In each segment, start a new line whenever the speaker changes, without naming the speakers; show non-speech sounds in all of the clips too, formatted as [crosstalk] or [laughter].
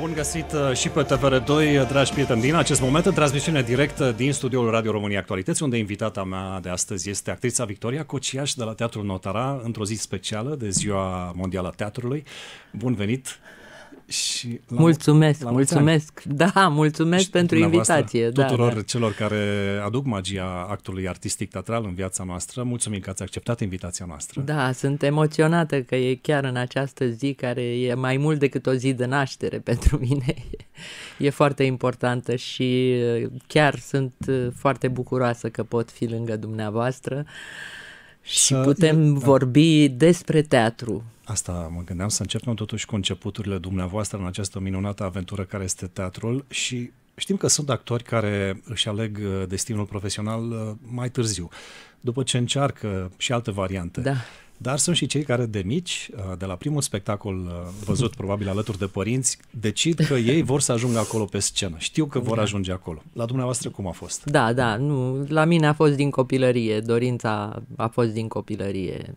Bun găsit uh, și pe TVR2, uh, dragi prieteni, din acest moment în transmisiune directă uh, din studioul Radio România Actualități, unde invitata mea de astăzi este actrița Victoria Cociaș de la Teatrul Notara, într-o zi specială de Ziua Mondială a Teatrului. Bun venit! Și la
mulțumesc, la mulțumesc. Da, mulțumesc
pentru invitație. Da, tuturor da, da. celor care aduc magia actului artistic teatral în viața noastră, mulțumim că ați acceptat invitația noastră.
Da, sunt emoționată că e chiar în această zi care e mai mult decât o zi de naștere [laughs] pentru mine. E foarte importantă și uh, chiar sunt uh, foarte bucuroasă că pot fi lângă dumneavoastră și putem da.
vorbi despre teatru Asta mă gândeam să începem totuși cu începuturile dumneavoastră în această minunată aventură care este teatrul și știm că sunt actori care își aleg uh, destinul profesional uh, mai târziu, după ce încearcă și alte variante. Da. Dar sunt și cei care de mici, uh, de la primul spectacol văzut [laughs] probabil alături de părinți, decid că ei vor să ajungă acolo pe scenă. Știu că vor da. ajunge acolo. La dumneavoastră cum a fost?
Da, da, nu, la mine a fost din copilărie, dorința a fost din copilărie.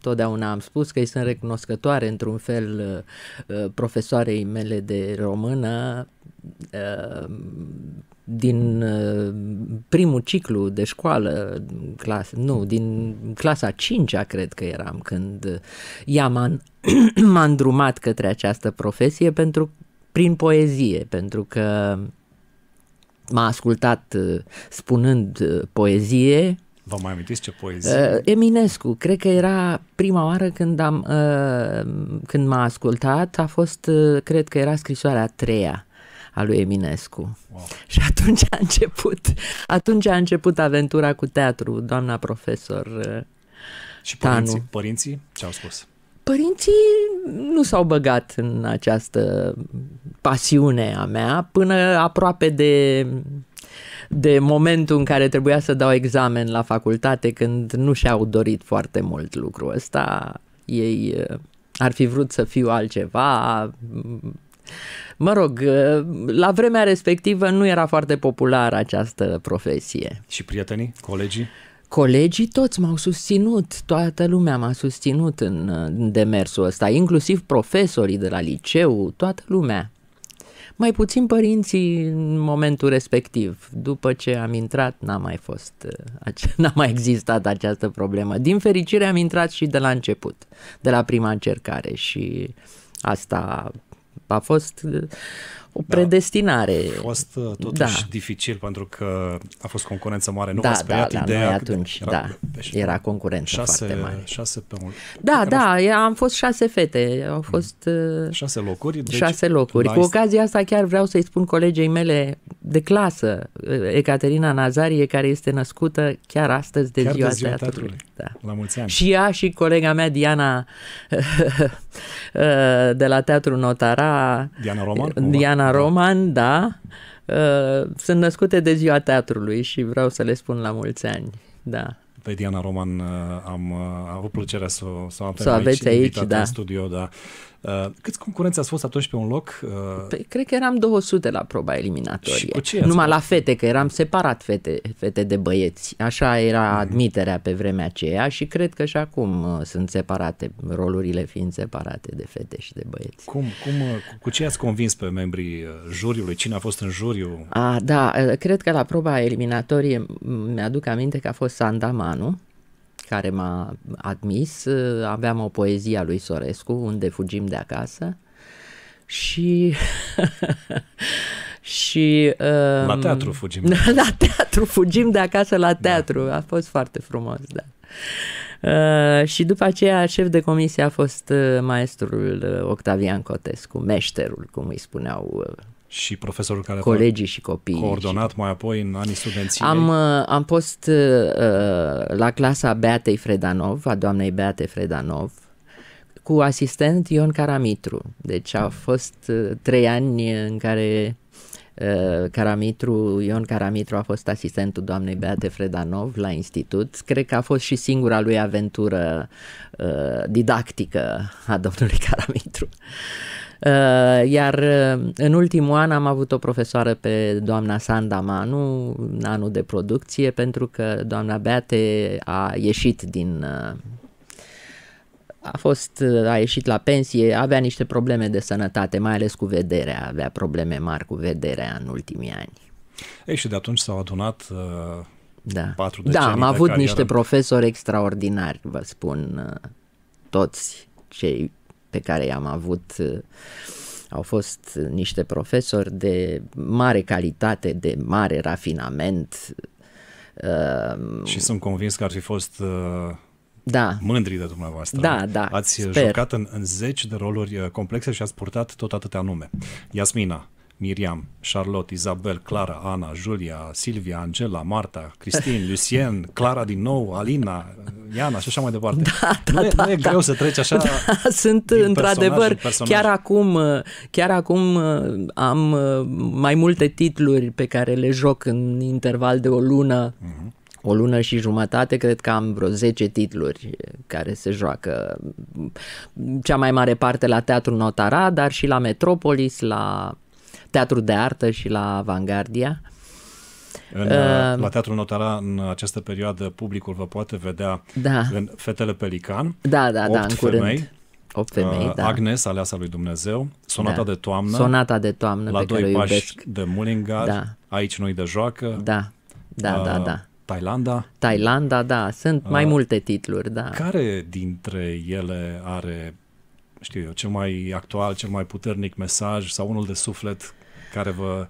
Totdeauna am spus că îi sunt recunoscătoare într-un fel uh, uh, profesoarei mele de română uh, din primul ciclu de școală, clas, nu, din clasa 5 cred că eram când ea m-a, [clears throat] m-a îndrumat către această profesie pentru, prin poezie, pentru că m-a ascultat spunând poezie
Vă mai amintiți ce poezie? Uh,
Eminescu, cred că era prima oară când, am, uh, când m-a ascultat, a fost, uh, cred că era scrisoarea a treia a lui Eminescu. Wow. Și atunci a început, atunci a început aventura cu teatru, doamna profesor Și părinții, Tanu.
părinții ce au spus?
Părinții nu s-au băgat în această pasiune a mea până aproape de de momentul în care trebuia să dau examen la facultate când nu și-au dorit foarte mult lucrul ăsta. Ei eh, ar fi vrut să fiu altceva. Mă rog, eh, la vremea respectivă nu era foarte populară această profesie. Și prietenii, colegii? Colegii toți m-au susținut, toată lumea m-a susținut în, eh, în demersul ăsta, inclusiv profesorii de la liceu, toată lumea mai puțin părinții în momentul respectiv. După ce am intrat, n-a mai fost, uh, [laughs] n-a mai existat această problemă. Din fericire am intrat și de la început, de la prima încercare și asta a fost uh, o da. predestinare. Da, a fost uh, totuși da.
dificil pentru că a fost concurență mare. Nu da, a da, da, ideea noi atunci, era, da, era concurență șase, foarte mare. Șase pe un...
Da, da, fost... am fost șase fete, au mm. fost... Uh, șase locuri. Deci șase locuri. Cu ocazia asta chiar vreau să-i spun colegei mele de clasă, uh, Ecaterina Nazarie, care este născută chiar astăzi de chiar ziua, ziua teatrului. teatrului. Da. La mulți ani. Și ea și colega mea Diana [laughs] de la Teatru Notara. Diana Roman? Diana Roman, da, uh, sunt născute de ziua teatrului și vreau să le spun la mulți ani, da.
Pe păi, Diana Roman uh, am, uh, am avut plăcerea să, să o avem să aici, aveți aici, aici da. în studio, da. Uh, Câți concurenți ați fost atunci pe un loc? Uh, păi, cred că eram 200 la proba eliminatorie. Și Numai la fete, că
eram separat fete, fete de băieți. Așa era mhm. admiterea pe vremea aceea și cred că și acum uh, sunt separate, rolurile fiind separate de fete și de băieți. Cum, cum,
cu, ce ați convins pe membrii juriului? Cine a fost în juriu?
A, da, cred că la proba eliminatorie mi-aduc aminte că a fost Sandamanu,
care m-a
admis, uh, aveam o poezie a lui Sorescu, Unde fugim de acasă și... [laughs] și um, la teatru fugim. [laughs] la teatru fugim de acasă la da. teatru. Da. A fost foarte frumos, da. Uh, și după aceea șef de comisie a fost uh, maestrul uh, Octavian Cotescu, meșterul, cum îi spuneau uh,
și profesorul care colegii a și copii Coordonat și... mai apoi în anii studenții Am, uh,
am fost uh, uh, la clasa Beatei Fredanov, a doamnei Beate Fredanov, cu asistent Ion Caramitru. Deci au fost uh, trei ani în care uh, Caramitru, Ion Caramitru a fost asistentul doamnei Beate Fredanov la institut. Cred că a fost și singura lui aventură uh, didactică a domnului Caramitru. Uh, Uh, iar uh, în ultimul an am avut o profesoară pe doamna Sanda Manu, în anul de producție, pentru că doamna Beate a ieșit din uh, a fost, a ieșit la pensie, avea niște probleme de sănătate, mai ales cu vederea, avea probleme mari cu vederea în ultimii ani.
Ei, și de atunci s-au adunat da. patru decenii Da, am avut niște
profesori extraordinari, vă spun, toți cei pe care i-am avut uh, au fost uh, niște profesori de mare calitate, de mare
rafinament. Uh, și sunt convins că ar fi fost da. mândri de dumneavoastră. Da, da. Ați sper. jucat în, în zeci de roluri complexe și ați purtat tot atâtea nume. Iasmina, Miriam, Charlotte, Isabel, Clara, Ana, Julia, Silvia, Angela, Marta, Cristin, Lucien, Clara din nou, Alina, Iana și așa mai departe. Da, da, nu e, da, nu e da, greu da. să treci așa. Da, [laughs] sunt într-adevăr, în chiar
acum, chiar acum uh, am uh, mai multe titluri pe care le joc în interval de o lună. Uh-huh o lună și jumătate, cred că am vreo 10 titluri care se joacă mm, cea mai mare parte la Teatrul Notara, dar și la Metropolis, la Teatrul de Artă și la Avangardia.
În, uh, ehm. la Teatrul Notara, în această perioadă, publicul vă poate vedea da. în Fetele Pelican, da, da, da, în femei, curând. femei, uh, da. Agnes, aleasa lui Dumnezeu, Sonata da. de toamnă, Sonata de
toamnă la pe doi care pași
iubesc. de Mullingar, da. aici noi de joacă, da, da, da uh, da, da. Thailanda. Thailanda, da, sunt uh, mai multe titluri, da. Care dintre ele are, știu eu, cel mai actual, cel mai puternic mesaj sau unul de suflet care vă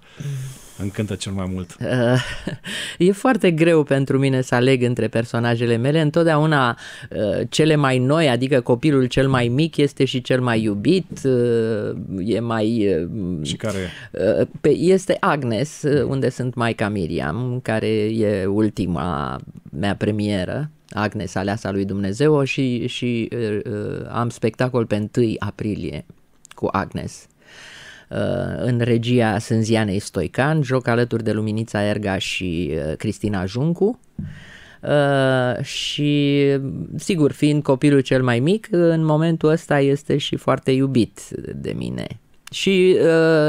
încântă cel mai mult? Uh,
[laughs] e foarte greu pentru mine să aleg între personajele mele. Întotdeauna uh, cele mai noi, adică copilul cel mai mic este și cel mai iubit, uh, e mai... Și care e? Este Agnes, unde sunt Maica Miriam, care e ultima mea premieră. Agnes, aleasa lui Dumnezeu și, și uh, am spectacol pe 1 aprilie cu Agnes. Uh, în regia Sânzianei Stoican, joc alături de Luminița Erga și uh, Cristina Juncu. Uh, și sigur, fiind copilul cel mai mic, în momentul ăsta este și foarte iubit de mine. Și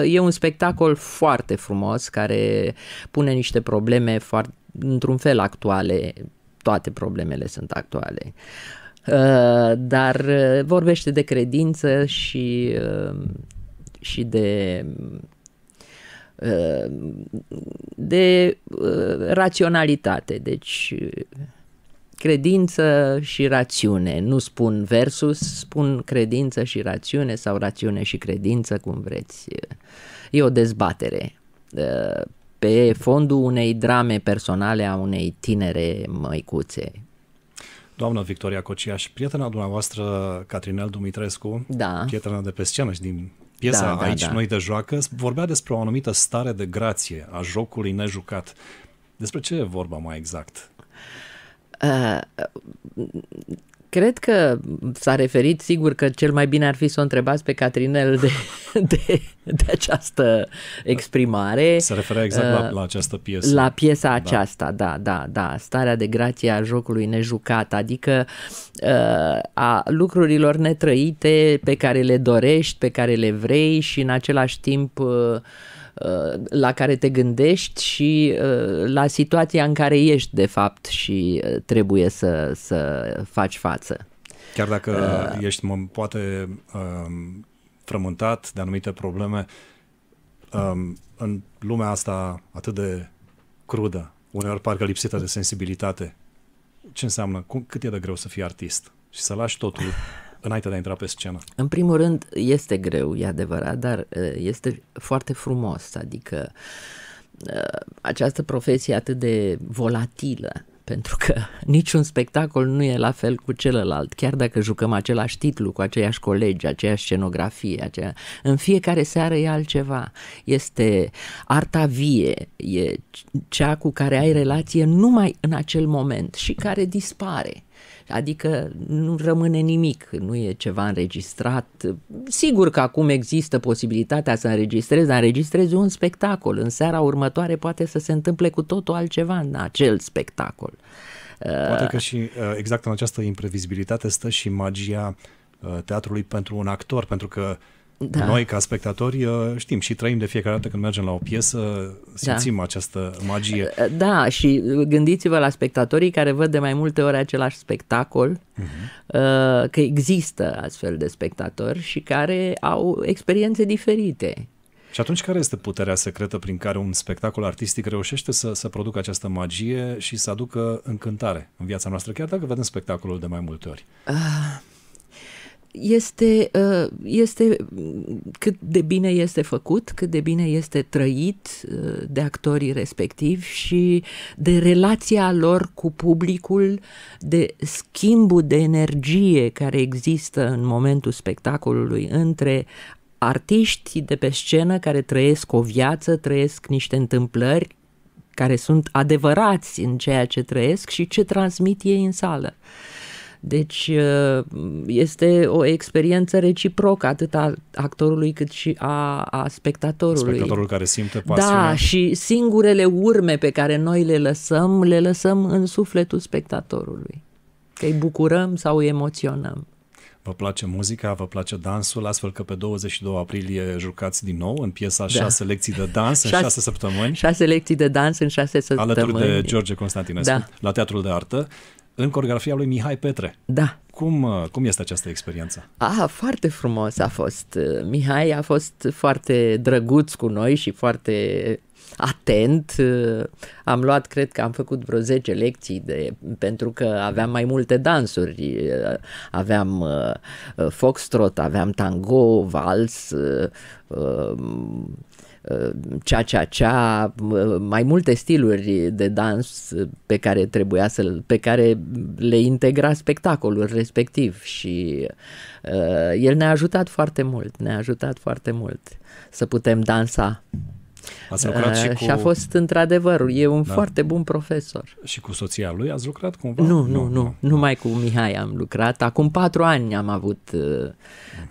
uh, e un spectacol foarte frumos care pune niște probleme foarte, într-un fel actuale, toate problemele sunt actuale. Uh, dar uh, vorbește de credință și și de uh, de uh, raționalitate, deci credință și rațiune. Nu spun versus, spun credință și rațiune sau rațiune și credință, cum vreți. E o dezbatere uh, pe fondul unei drame personale a unei tinere măicuțe.
Doamna Victoria Cociaș, prietena dumneavoastră, Catrinel Dumitrescu, da. prietena de pe scenă și din Piesa da, da Aici da, Noi de Joacă vorbea despre o anumită stare de grație a jocului nejucat. Despre ce e vorba mai exact?
Uh, Cred că s-a referit, sigur că cel mai bine ar fi să o întrebați pe Catrinel de, de, de această exprimare. Se referă exact uh, la, la această piesă. La piesa da. aceasta, da, da, da. Starea de grație a jocului nejucat, adică uh, a lucrurilor netrăite pe care le dorești, pe care le vrei și în același timp... Uh, la care te gândești și uh, la situația în care ești de fapt și uh, trebuie să, să faci față.
Chiar dacă uh, ești poate um, frământat de anumite probleme, um, în lumea asta atât de crudă, uneori parcă lipsită de sensibilitate, ce înseamnă, cum, cât e de greu să fii artist și să lași totul înainte de a intra pe scenă?
În primul rând, este greu, e adevărat, dar este foarte frumos, adică această profesie atât de volatilă, pentru că [laughs] niciun spectacol nu e la fel cu celălalt, chiar dacă jucăm același titlu cu aceiași colegi, aceeași scenografie, aceea... în fiecare seară e altceva. Este arta vie, e cea cu care ai relație numai în acel moment și care dispare Adică nu rămâne nimic, nu e ceva înregistrat. Sigur că acum există posibilitatea să înregistrezi, dar înregistrezi un spectacol. În seara următoare poate să se întâmple cu
totul altceva în acel spectacol. Poate că și uh, exact în această imprevizibilitate stă și magia uh, teatrului pentru un actor, pentru că uh, da. Noi, ca spectatori, uh, știm și trăim de fiecare dată când mergem la o piesă, da. simțim da. această magie.
Uh, uh, da, și gândiți-vă la spectatorii care văd de mai multe ori același spectacol, uh-huh. că există astfel de spectatori și care au experiențe diferite.
Și atunci care este puterea secretă prin care un spectacol artistic reușește să, să producă această magie și să aducă încântare în viața noastră, chiar dacă vedem spectacolul de mai multe ori?
Uh, este, uh, este mm, cât de bine este făcut, cât de bine este trăit uh, de actorii respectivi și de relația lor cu publicul, de schimbul de energie care există în momentul spectacolului între artiști de pe scenă care trăiesc o viață, trăiesc niște întâmplări care sunt adevărați în ceea ce trăiesc și ce transmit ei în sală. Uh, deci uh, este o experiență reciprocă atât a actorului cât și a, a spectatorului.
Spectatorul care simte pasiunea. Da,
și singurele urme pe care noi le lăsăm, le lăsăm în sufletul spectatorului. Că îi bucurăm sau îi emoționăm
vă place muzica, vă place dansul, astfel că pe 22 aprilie jucați din nou în piesa da. lecții de dans în 6 săptămâni.
6 lecții de dans în 6 săptămâni. Alături de George
Constantinescu da. la Teatrul de Artă în coreografia lui Mihai Petre. Da. Cum, uh, cum este această experiență?
Ah, foarte frumos a fost. Uh, Mihai a fost foarte drăguț cu noi și foarte atent. Uh, am luat, cred că am făcut vreo 10 lecții de, pentru că aveam mai multe dansuri. Aveam foxtrot, aveam tango, vals, um, cea cea cea, mai multe stiluri de dans pe care trebuia să pe care le integra spectacolul respectiv și uh, el ne-a ajutat foarte mult, ne-a ajutat foarte mult să putem dansa. Ați lucrat uh, și, cu... și a fost într-adevăr, e un da. foarte bun profesor. Și cu soția lui ați lucrat cumva?
Nu, nu, nu, nu, nu.
numai cu Mihai am lucrat. Acum patru ani am avut, uh,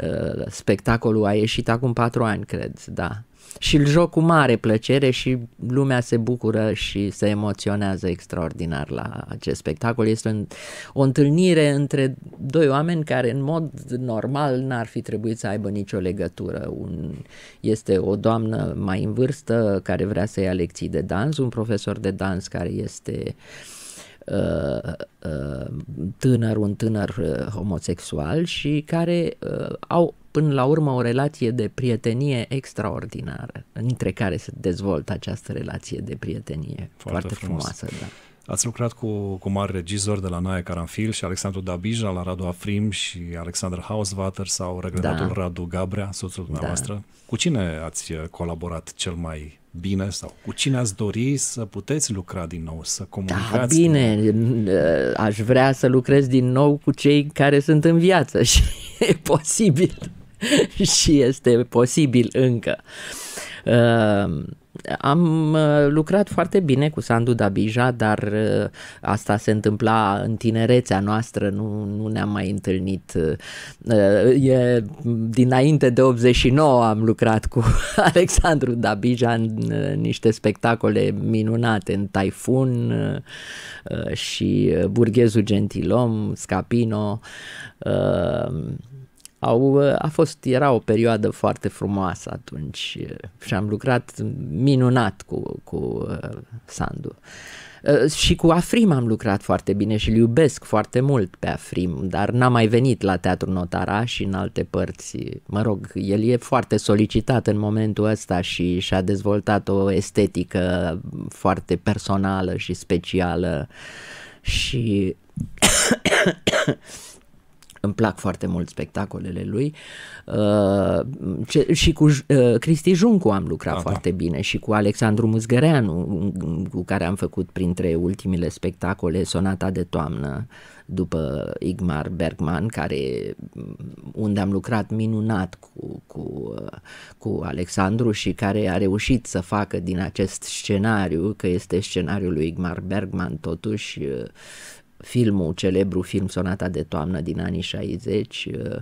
uh, spectacolul a ieșit acum patru ani, cred, da și îl joc cu mare plăcere și lumea se bucură și se emoționează extraordinar la acest spectacol. Este un, o întâlnire între doi oameni care în mod normal n-ar fi trebuit să aibă nicio legătură. Un, este o doamnă mai în vârstă care vrea să ia lecții de dans, un profesor de dans care este uh, uh, tânăr, un tânăr uh, homosexual și care au până la urmă o relație de prietenie extraordinară, între care se dezvoltă această relație de prietenie foarte, foarte frumoasă.
Da. Ați lucrat cu, cu mari regizori de la Naia Caranfil și Alexandru Dabija, la Radu Afrim și Alexander Hauswater sau regretatul da. Radu Gabrea, soțul dumneavoastră. Da. Cu cine ați colaborat cel mai bine sau cu cine ați dori să puteți lucra din nou, să comunicați? Da, bine,
aș vrea să lucrez din nou cu cei care sunt în viață [laughs] și e posibil. [laughs] și este posibil încă. Ehm, am uh, lucrat foarte bine cu Sandu Dabija, dar uh, asta se întâmpla în tinerețea noastră, nu, nu ne-am mai întâlnit. Uh, e, dinainte de 89 am lucrat cu [laughs] Alexandru Dabija în niște spectacole minunate, în Taifun și Burghezul Gentilom, Scapino au, ă, a fost, era o perioadă foarte frumoasă atunci ă, și am lucrat minunat cu, cu ă, Sandu. Și cu Afrim am lucrat foarte bine și îl iubesc foarte mult pe Afrim, dar n-a mai venit la Teatrul Notara și în alte părți. Mă rog, el e foarte solicitat în momentul ăsta și și-a dezvoltat o estetică foarte personală și specială și îmi plac foarte mult spectacolele lui. Uh, ce, și cu uh, Cristi Juncu am lucrat Aha. foarte bine și cu Alexandru Muzgăreanu, cu care am făcut printre ultimile spectacole Sonata de toamnă după Igmar Bergman, care, mm, unde am lucrat minunat cu, cu, uh, cu Alexandru și care a reușit să facă din acest scenariu, că este scenariul lui Igmar Bergman totuși, uh, filmul, celebru film Sonata de toamnă din anii 60, uh,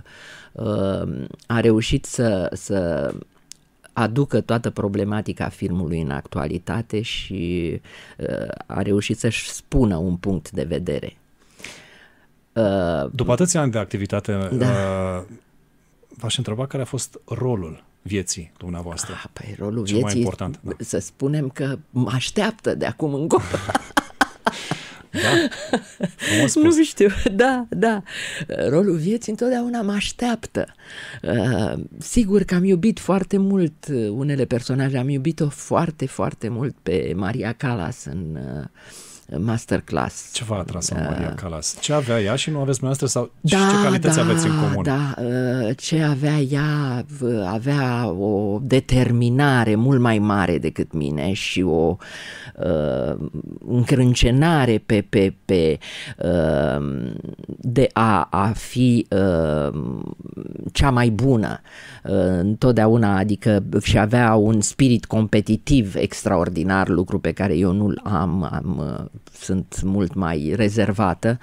uh, a reușit să, să aducă toată problematica filmului în actualitate și uh,
a reușit să-și spună un punct de vedere. După atâția ani de activitate, da. v-aș întreba care a fost rolul vieții dumneavoastră. Ah, păi rolul Cel vieții, mai important. Da. Să spunem că mă așteaptă de acum încolo.
[laughs] Da? [laughs] nu știu, da, da. Rolul vieții întotdeauna mă așteaptă. Uh, sigur că am iubit foarte mult uh, unele personaje, am iubit-o foarte, foarte mult pe Maria Callas în uh, masterclass. Ce v-a atras în da. Maria Calas? Ce avea ea și nu aveți dumneavoastră? Sau
da, ce calități da, aveți în comun? Da,
uh, ce avea ea uh, avea o determinare mult mai mare decât mine și o uh, încrâncenare pe, pe, pe uh, de a, a fi uh, cea mai bună uh, întotdeauna, adică și avea un spirit competitiv extraordinar, lucru pe care eu nu-l am, am uh, sunt mult mai rezervată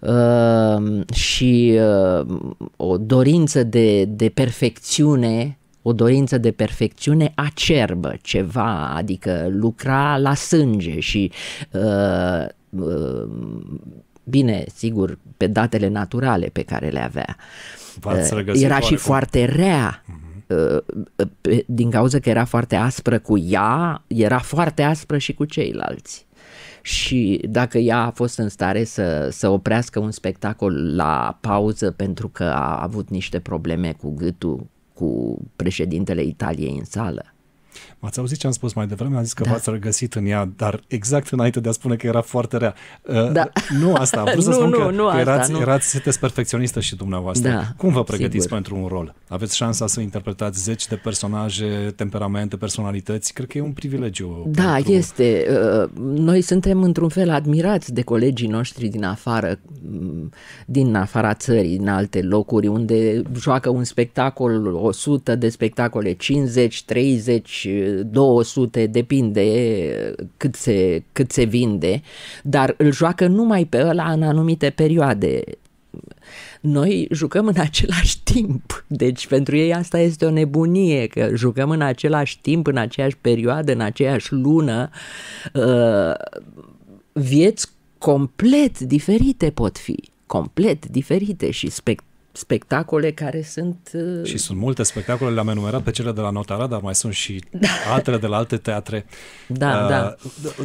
ehm, și ehm, o dorință de, de perfecțiune o dorință de perfecțiune acerbă ceva, adică lucra la sânge și ehm, bine, sigur, pe datele naturale pe care le avea.
Era și foarte
rea. Mhm. din cauza că era foarte aspră cu ea, era foarte aspră și cu ceilalți și dacă ea a fost în stare să, să oprească un spectacol la pauză pentru că a avut niște probleme cu gâtul cu președintele
Italiei în sală. M-ați auzit ce am spus mai devreme? Am zis că da. v-ați regăsit în ea, dar exact înainte de a spune că era foarte rea. Uh, da. Nu asta, am vrut să [laughs] nu, spun nu, că, nu, că asta, erați, nu. erați, sunteți perfecționistă și dumneavoastră. Da, Cum vă pregătiți sigur. pentru un rol? Aveți șansa să interpretați zeci de personaje, temperamente, personalități. Cred că e un privilegiu.
Da, pentru... este. Uh, noi suntem într-un fel admirați de colegii noștri din afară, mm, din afara țării, în alte locuri, unde joacă un spectacol, 100 de spectacole, 50, 30, 200, depinde cât se, cât se vinde, dar îl joacă numai pe ăla în anumite perioade noi jucăm în același timp. Deci pentru ei asta este o nebunie, că jucăm în același timp, în aceeași perioadă, în aceeași lună, uh, vieți complet diferite pot fi, complet diferite
și spectacole spectacole care sunt... Uh, și sunt multe spectacole, le-am enumerat pe cele de la Notara, dar mai sunt și da. altele de la alte teatre. Da, uh, da.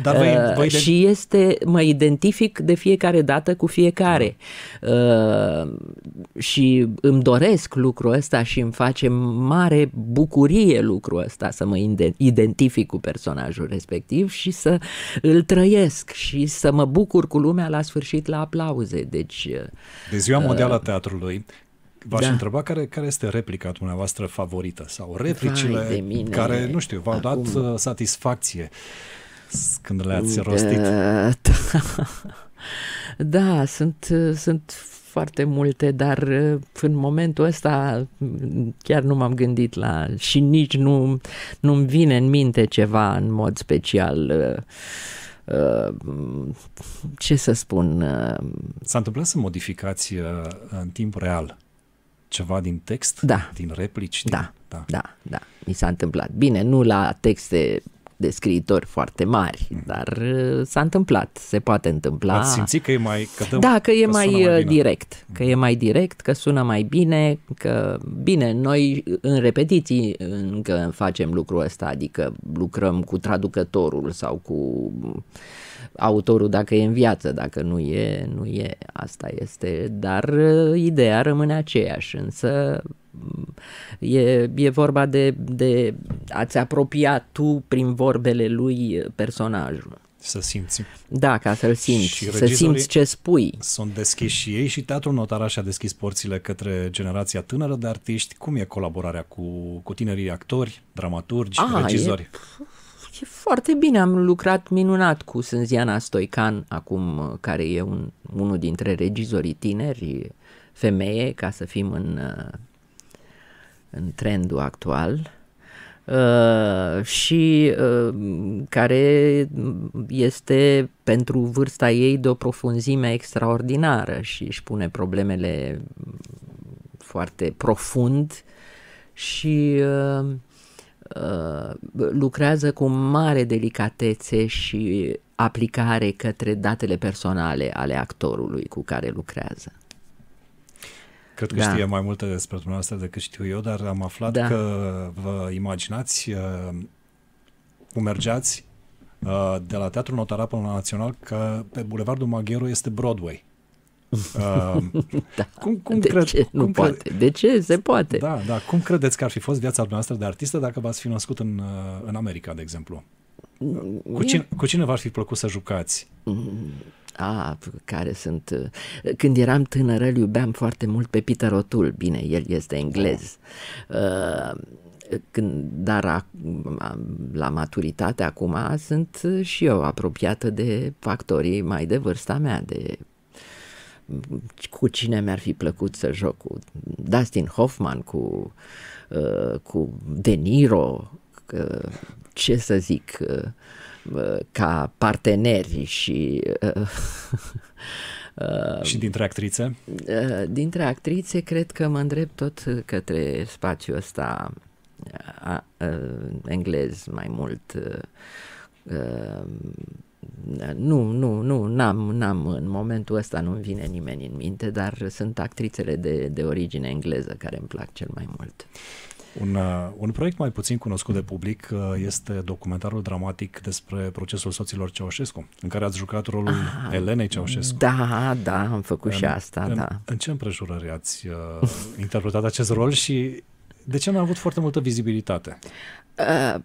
Dar voi, uh, voi de... Și
este, mă identific de fiecare dată cu fiecare. Mm. Uh, și îmi doresc lucrul ăsta și îmi face mare bucurie lucrul ăsta să mă identific cu personajul respectiv și să îl trăiesc și să mă bucur cu lumea la sfârșit la aplauze. Deci, uh,
de Ziua uh, Mondială a Teatrului, v-aș da. întreba care, care este replica dumneavoastră favorită sau replicile mine, care, nu știu, v-au acum... dat uh, satisfacție când le-ați da. rostit.
Da, [laughs] da. da sunt, uh, sunt foarte multe, dar uh, în momentul ăsta mm, chiar nu m-am gândit la și nici nu, nu-mi vine în minte ceva în mod special.
Ce să spun? S-a întâmplat să modificați în timp real ceva din text? Da. Din replici? Da, din... da, da, da.
Mi s-a întâmplat. Bine, nu la texte de scriitori foarte mari, mm. dar uh, s-a întâmplat, se poate întâmpla. Ați simțit
că e mai... Că dăm, da, că e că mai, mai uh,
direct, mm. că e mai direct, că sună mai bine, că bine, noi uh, în repetiții încă facem lucrul ăsta, adică lucrăm cu traducătorul sau cu autorul dacă e în viață, dacă nu e, nu e, asta este, dar uh, ideea rămâne aceeași, însă mm, E, e vorba de, de a-ți apropia tu prin vorbele lui personajul. Să simți. Da, ca să-l simți, și să simți ce
spui. Sunt deschiși și ei și Teatrul Notaraș a deschis porțile către generația tânără de artiști. Cum e colaborarea cu, cu tinerii actori, dramaturgi, ah, regizori? E,
e foarte bine, am lucrat minunat cu Sânziana Stoican, acum uh, care e un, unul dintre regizorii tineri, femeie, ca să fim în, uh, în trendul actual. Uh, și uh, care este pentru vârsta ei de o profunzime extraordinară și își pune problemele foarte profund și uh, Uh, lucrează cu mare delicatețe și aplicare către datele personale ale actorului cu care lucrează.
Cred că da. știe mai multe despre dumneavoastră decât știu eu, dar am aflat da. că vă imaginați uh, cum mergeați uh, de la Teatrul Notara până la Național că pe Bulevardul Magheru este Broadway. [laughs] da, cum, cum de cred, ce cum nu cre... poate? De ce se poate? Da, da. Cum credeți că ar fi fost viața dumneavoastră de artistă dacă v-ați fi născut în, uh, în America, de exemplu? Cu cine, cu cine v-ar fi plăcut să
jucați? Mm. A, care sunt... Uh, când eram tânără, îl iubeam foarte mult pe Peter Rotul, Bine, el este englez. Da. când, dar a, la maturitate acum sunt și eu apropiată de factorii mai de vârsta mea, de cu cine mi-ar fi plăcut să joc, cu Dustin Hoffman, cu, uh, cu De Niro, ce să zic, uh, ca parteneri și... Uh, [laughs] și dintre actrițe? Dintre actrițe, cred că mă îndrept tot către spațiul ăsta a, a, englez mai mult nu, nu, nu, n-am, n-am, în momentul ăsta nu-mi vine nimeni în minte, dar sunt actrițele de, de origine engleză care îmi plac cel mai mult.
Un, uh, un proiect mai puțin cunoscut de public uh, este documentarul dramatic despre procesul soților Ceaușescu, în care ați jucat rolul ah, Elenei Ceaușescu. Da, da, am făcut în, și asta, în, da. În ce împrejurări ați uh, [laughs] interpretat acest rol și de ce nu a avut foarte multă vizibilitate?
Uh,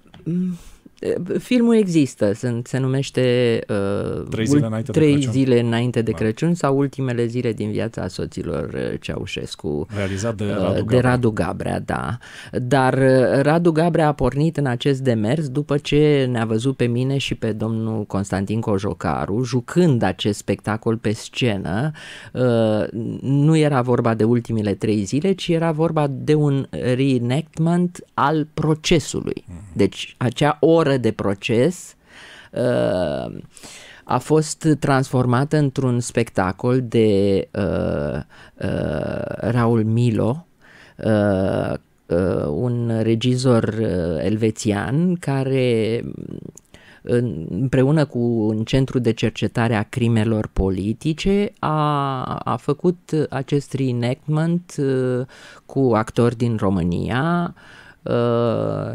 Filmul există, sunt, se numește uh, Trei zile înainte, trei de, Crăciun. zile înainte de da. Crăciun sau Ultimele zile din viața soților uh, Ceaușescu. Realizat de uh, Radu, Gabrea. de Radu Gabrea. da. Dar uh, Radu Gabrea a pornit în acest demers după ce ne-a văzut pe mine și pe domnul Constantin Cojocaru jucând acest spectacol pe scenă. Uh, nu era vorba de ultimele trei zile, ci era vorba de un reenactment al procesului. Mm-hmm. Deci acea oră fără de proces uh, a fost transformată într-un spectacol de uh, uh, Raul Milo, un regizor elvețian care împreună cu un centru de cercetare a crimelor politice, a, a făcut acest reenactment cu actori din România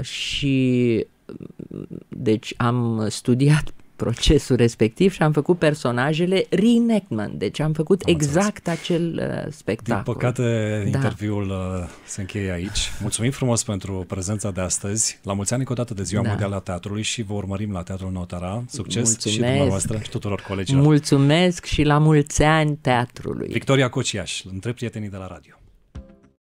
și deci am studiat [laughs] procesul respectiv și am făcut personajele reenactment, deci am făcut am exact înțeles. acel uh, spectacol.
Din păcate, da. interviul uh, se încheie aici. Mulțumim frumos pentru prezența de astăzi. La mulți ani o dată de Ziua da. Mondială a Teatrului și vă urmărim la Teatrul Notara. Succes Mulțumesc. și dumneavoastră și tuturor colegilor. Mulțumesc și la mulți ani Teatrului. Victoria Cociaș, între prietenii de la radio.